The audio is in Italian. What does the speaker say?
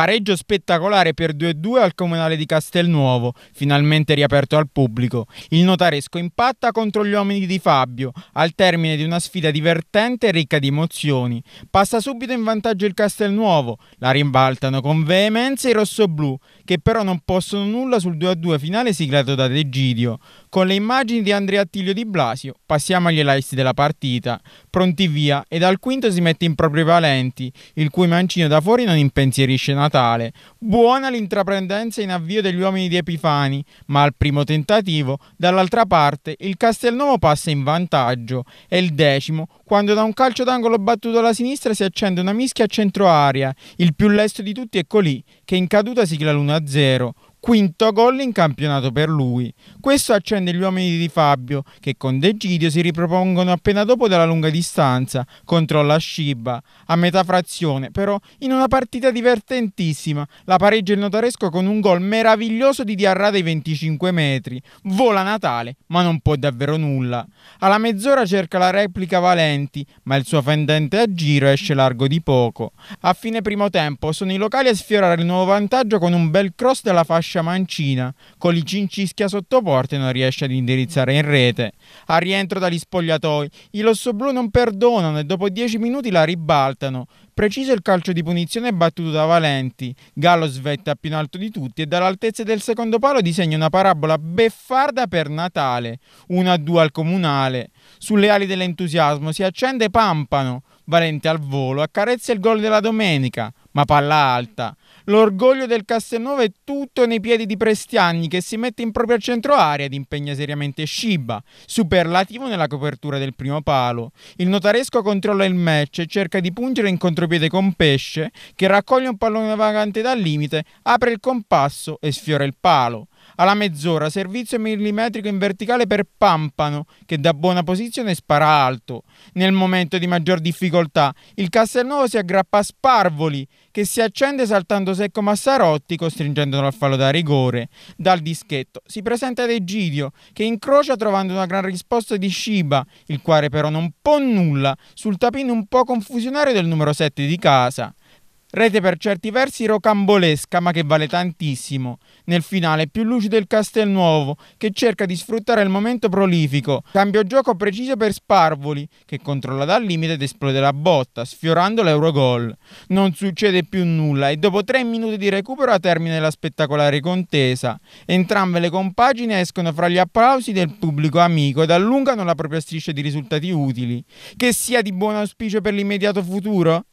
Pareggio spettacolare per 2-2 al Comunale di Castelnuovo, finalmente riaperto al pubblico. Il notaresco impatta contro gli uomini di Fabio, al termine di una sfida divertente e ricca di emozioni. Passa subito in vantaggio il Castelnuovo, la rimbaltano con veemenza i rossoblù, che però non possono nulla sul 2-2 finale siglato da Degidio. Con le immagini di Andrea Attilio Di Blasio, passiamo agli elasti della partita. Pronti via, e dal quinto si mette in proprio Valenti, il cui mancino da fuori non impensierisce nato Natale. Buona l'intraprendenza in avvio degli uomini di Epifani, ma al primo tentativo, dall'altra parte, il Castelnuovo passa in vantaggio È il decimo, quando da un calcio d'angolo battuto alla sinistra si accende una mischia a centro aria. Il più lesto di tutti è Colì, che in caduta sigla l'1-0. Quinto gol in campionato per lui. Questo accende gli uomini di Fabio, che con De Gidio si ripropongono appena dopo della lunga distanza, controlla Sciba. A metà frazione, però, in una partita divertentissima, la pareggia il notaresco con un gol meraviglioso di Diarra dei 25 metri. Vola Natale, ma non può davvero nulla. Alla mezz'ora cerca la replica Valenti, ma il suo fendente a giro esce largo di poco. A fine primo tempo sono i locali a sfiorare il nuovo vantaggio con un bel cross della fascia lascia mancina, con il cincischia sotto sottoporte non riesce ad indirizzare in rete. A rientro dagli spogliatoi, i rossoblù non perdonano e dopo 10 minuti la ribaltano. Preciso il calcio di punizione battuto da Valenti. Gallo svetta più in alto di tutti e dall'altezza del secondo palo disegna una parabola beffarda per Natale, 1-2 al comunale. Sulle ali dell'entusiasmo si accende Pampano, Valente al volo accarezza il gol della domenica ma palla alta. L'orgoglio del Castelnuovo è tutto nei piedi di Prestiani che si mette in propria centro area ed impegna seriamente Shiba, superlativo nella copertura del primo palo. Il notaresco controlla il match e cerca di pungere in contropiede con Pesce che raccoglie un pallone vagante dal limite, apre il compasso e sfiora il palo alla mezz'ora, servizio millimetrico in verticale per Pampano, che da buona posizione spara alto. Nel momento di maggior difficoltà, il Castelnuovo si aggrappa a Sparvoli, che si accende saltando secco Massarotti, costringendolo al fallo da rigore. Dal dischetto si presenta ad Egidio, che incrocia trovando una gran risposta di Sciba, il quale però non può nulla sul tapino un po' confusionario del numero 7 di casa. Rete per certi versi rocambolesca ma che vale tantissimo. Nel finale più lucido il Castelnuovo che cerca di sfruttare il momento prolifico. Cambio gioco preciso per Sparvoli che controlla dal limite ed esplode la botta sfiorando l'Eurogol. Non succede più nulla e dopo tre minuti di recupero a termine la spettacolare contesa. Entrambe le compagini escono fra gli applausi del pubblico amico ed allungano la propria striscia di risultati utili. Che sia di buon auspicio per l'immediato futuro?